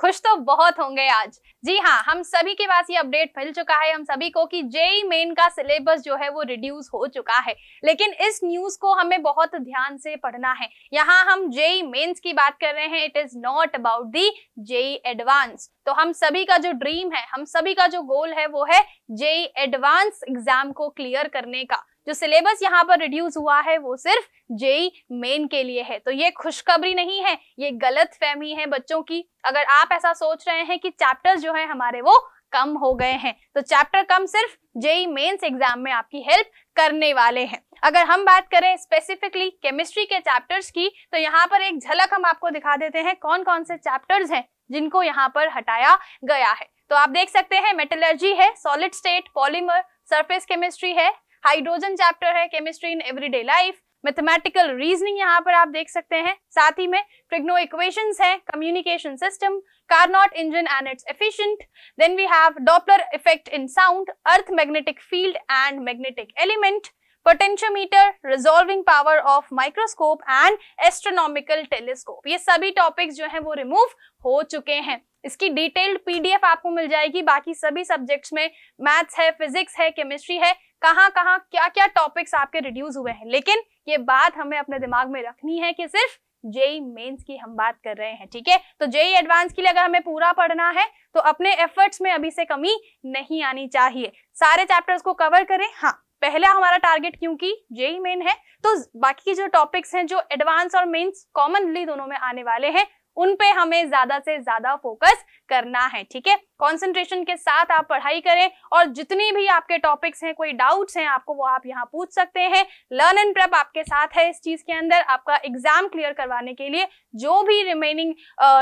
खुश तो बहुत होंगे आज जी हाँ हम सभी के पास ये अपडेट मिल चुका है हम सभी को कि जेई मेन e का सिलेबस जो है वो रिड्यूस हो चुका है लेकिन इस न्यूज को हमें बहुत ध्यान से पढ़ना है यहाँ हम जेई मेन्स e की बात कर रहे हैं it is not about the JEE advanced तो हम सभी का जो ड्रीम है हम सभी का जो गोल है वो है जेई एडवांस एग्जाम को क्लियर करने का जो सिलेबस यहाँ पर रिड्यूस हुआ है वो सिर्फ जेई मेन e के लिए है तो ये खुशखबरी नहीं है ये गलत फहमी है बच्चों की अगर आप ऐसा सोच रहे हैं कि चैप्टर्स जो है हमारे वो कम हो गए हैं तो चैप्टर कम सिर्फ जेई मेन्स एग्जाम में आपकी हेल्प करने वाले हैं अगर हम बात करें स्पेसिफिकली केमिस्ट्री के चैप्टर्स की तो यहाँ पर एक झलक हम आपको दिखा देते हैं कौन कौन से चैप्टर्स हैं जिनको यहाँ पर हटाया गया है तो आप देख सकते हैं मेटलर्जी है solid state polymer surface chemistry है हाइड्रोजन चैप्टर है chemistry in everyday life mathematical reasoning यहाँ पर आप देख सकते हैं साथ ही में ट्रिग्नो इक्वेशन है communication system Carnot engine and its efficient then we have Doppler effect in sound earth magnetic field and magnetic element potentiometer resolving power of microscope and astronomical telescope ये सभी टॉपिक्स जो है वो remove हो चुके हैं इसकी डिटेल्ड पीडीएफ आपको मिल जाएगी बाकी सभी सब्जेक्ट्स में मैथ्स है फिजिक्स है केमिस्ट्री है कहाँ कहाँ क्या क्या टॉपिक्स आपके रिड्यूस हुए हैं लेकिन ये बात हमें अपने दिमाग में रखनी है कि सिर्फ जेई मेंस e e की हम बात कर रहे हैं ठीक है तो जेई एडवांस e के लिए अगर हमें पूरा पढ़ना है तो अपने एफर्ट्स में अभी से कमी नहीं आनी चाहिए सारे चैप्टर्स को कवर करें हाँ पहला हमारा टारगेट क्योंकि जेई मेन है तो बाकी जो टॉपिक्स हैं जो एडवांस और मेंस कॉमनली दोनों में आने वाले हैं उन पे हमें ज्यादा से ज्यादा फोकस करना है ठीक है कंसंट्रेशन के साथ आप पढ़ाई करें और जितनी भी आपके टॉपिक्स हैं कोई डाउट्स हैं आपको वो आप यहाँ पूछ सकते हैं लर्न एंड प्रेप आपके साथ है इस चीज के अंदर आपका एग्जाम क्लियर करवाने के लिए जो भी रिमेनिंग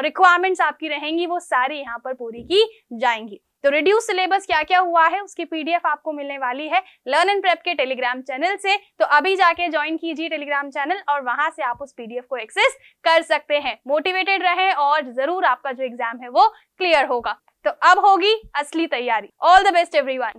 रिक्वायरमेंट्स आपकी रहेंगी वो सारी यहाँ पर पूरी की जाएंगी तो रिड्यूस सिलेबस क्या क्या हुआ है उसकी पीडीएफ आपको मिलने वाली है लर्न एंड प्रेप के टेलीग्राम चैनल से तो अभी जाके ज्वाइन कीजिए टेलीग्राम चैनल और वहां से आप उस पीडीएफ को एक्सेस कर सकते हैं मोटिवेटेड रहे और जरूर आपका जो एग्जाम है वो क्लियर होगा तो अब होगी असली तैयारी ऑल द बेस्ट एवरी